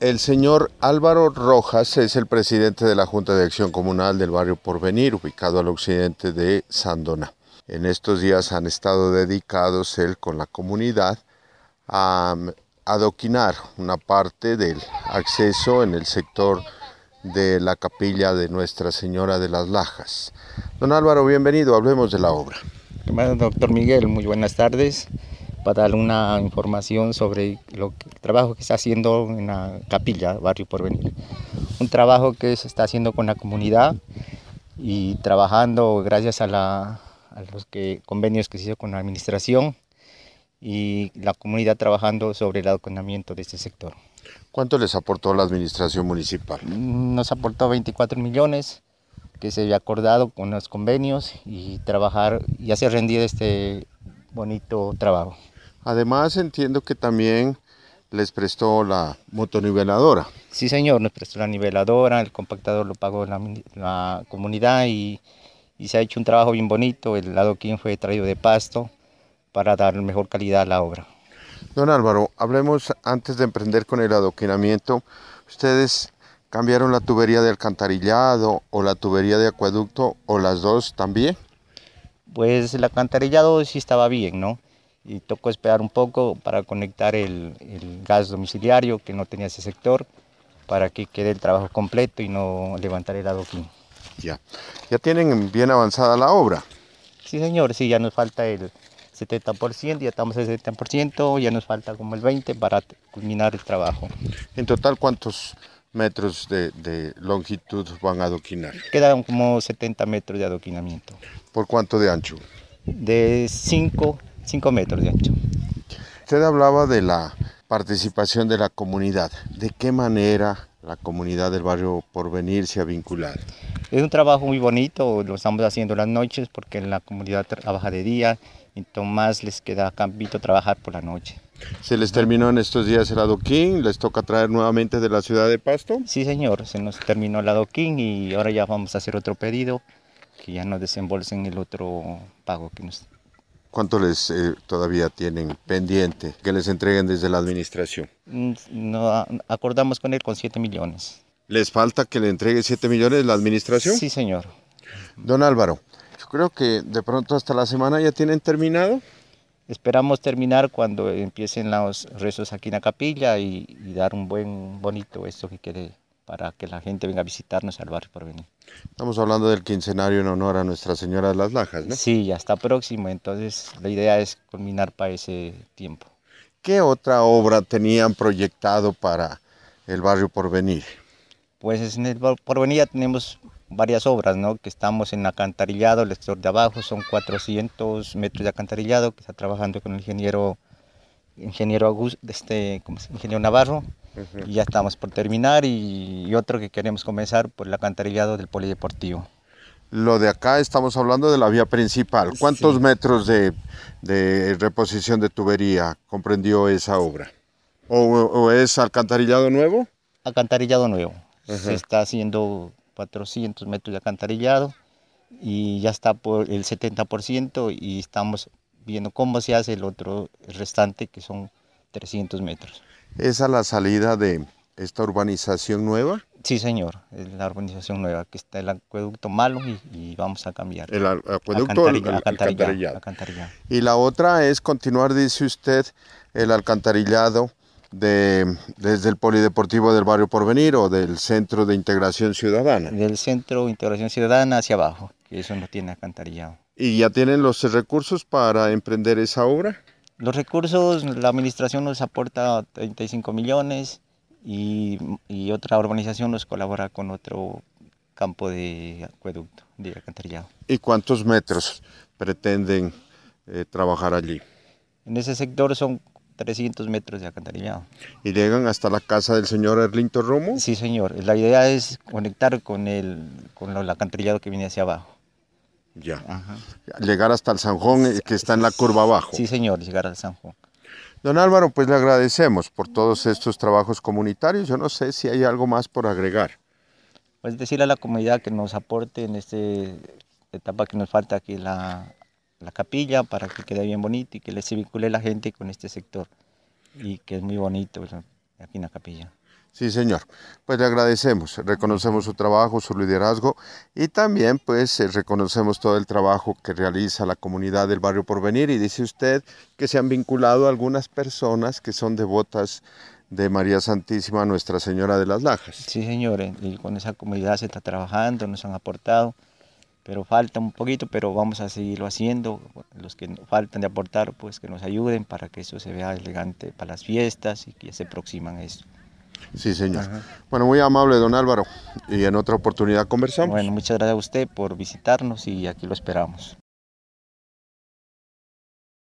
El señor Álvaro Rojas es el presidente de la Junta de Acción Comunal del barrio Porvenir, ubicado al occidente de Sandona. En estos días han estado dedicados él con la comunidad a mm, adoquinar una parte del acceso en el sector de la capilla de Nuestra Señora de las Lajas. Don Álvaro, bienvenido, hablemos de la obra. Doctor Miguel, muy buenas tardes para dar una información sobre lo el trabajo que está haciendo en la capilla Barrio Porvenir. Un trabajo que se está haciendo con la comunidad y trabajando gracias a, los convenios que se hizo con la administración y la comunidad trabajando sobre el adoconamiento de este sector. ¿Cuánto les aportó la administración municipal? Mm, nos aportó 24 millones que se había acordado con los convenios y trabajar y hacer rendir este bonito trabajo. Además entiendo que también les prestó la motoniveladora. Sí, señor, nos prestó la niveladora, el compactador lo pagó la, comunidad y, y, se ha hecho un trabajo bien bonito. El adoquín fue traído de pasto para dar mejor calidad a la obra. Don Álvaro, hablemos antes de emprender con el adoquinamiento. Ustedes cambiaron la tubería de alcantarillado o la tubería de acueducto o las dos también. Pues el alcantarillado sí estaba bien, ¿no? y tocó esperar un poco para conectar el, el, gas domiciliario que no tenía ese sector para que quede el trabajo completo y no levantar el adoquín. Ya, ya tienen bien avanzada la obra. Sí, señor, sí, ya nos falta el 70%, ya estamos el 70%, ya nos falta como el 20% para culminar el trabajo. En total, ¿cuántos metros de, de longitud van a adoquinar? Quedan como 70 metros de adoquinamiento. ¿Por cuánto de ancho? De 5 5 metros de ancho. Usted hablaba de la participación de la comunidad. ¿De qué manera la comunidad del barrio Porvenir se ha vinculado? Es un trabajo muy bonito, lo estamos haciendo las noches porque la comunidad trabaja de día, entonces más les queda campito trabajar por la noche. ¿Se les terminó en estos días el adoquín? ¿Les toca traer nuevamente de la ciudad de Pasto? Sí, señor, se nos terminó el adoquín y ahora ya vamos a hacer otro pedido que ya nos desembolsen el otro pago que nos ¿Cuánto les eh, todavía tienen pendiente que les entreguen desde la administración? Mm, no, acordamos con él con 7 millones. ¿Les falta que le entregue 7 millones la administración? Sí, señor. Don Álvaro, yo creo que de pronto hasta la semana ya tienen terminado. Esperamos terminar cuando empiecen los rezos aquí en la capilla y, dar un buen bonito esto que quede para que la gente venga a visitarnos al barrio Porvenir. Estamos hablando del quincenario en honor a Nuestra Señora de las Lajas, ¿no? Sí, ya está próximo, entonces la idea es culminar para ese tiempo. ¿Qué otra obra tenían proyectado para el barrio Porvenir? Pues en el barrio Porvenir ya tenemos varias obras, ¿no? Que estamos en acantarillado, el sector de abajo, son 400 metros de acantarillado, que está trabajando con el ingeniero ingeniero este, ingeniero Navarro, y ya estamos por terminar y, otro que queremos comenzar por pues, el alcantarillado del polideportivo. Lo de acá estamos hablando de la vía principal. ¿Cuántos metros de, reposición de tubería comprendió esa obra? ¿O, es alcantarillado nuevo? Alcantarillado nuevo. Se está haciendo 400 metros de alcantarillado y ya está por el 70% y estamos viendo cómo se hace el otro restante, que son 300 metros. ¿Es a la salida de esta urbanización nueva? Sí, señor, es la urbanización nueva, que está el acueducto malo y, vamos a cambiar. El acueducto alcantarillado, El alcantarillado, Y la otra es continuar, dice usted, el alcantarillado de, desde el Polideportivo del Barrio Porvenir o del Centro de Integración Ciudadana. Del Centro de Integración Ciudadana hacia abajo, que eso no tiene alcantarillado. ¿Y ya tienen los recursos para emprender esa obra? Los recursos, la administración nos aporta 35 millones y, otra organización nos colabora con otro campo de acueducto, de alcantarillado. ¿Y cuántos metros pretenden eh, trabajar allí? En ese sector son 300 metros de alcantarillado. ¿Y llegan hasta la casa del señor Erlinto Romo? Sí, señor. La idea es conectar con el, con el alcantarillado que viene hacia abajo. Ya. Llegar hasta el Sanjón, eh, que está en la curva abajo. Sí, señor, llegar al San Juan. Don Álvaro, pues le agradecemos por todos estos trabajos comunitarios. Yo no sé si hay algo más por agregar. Pues decirle a la comunidad que nos aporte en esta etapa que nos falta aquí la, la capilla para que quede bien bonito y que se vincule la gente con este sector y que es muy bonito aquí en la capilla. Sí, señor. Pues le agradecemos, reconocemos su trabajo, su liderazgo y también pues eh, reconocemos todo el trabajo que realiza la comunidad del barrio Porvenir y dice usted que se han vinculado algunas personas que son devotas de María Santísima Nuestra Señora de las Lajas. Sí, señor, eh, y con esa comunidad se está trabajando, nos han aportado, pero falta un poquito, pero vamos a seguirlo haciendo. Los que faltan de aportar, pues que nos ayuden para que eso se vea elegante para las fiestas y que se aproximan a esto. Sí, señor. Bueno, muy amable, don Álvaro. Y en otra oportunidad conversamos. Bueno, muchas gracias a usted por visitarnos y aquí lo esperamos.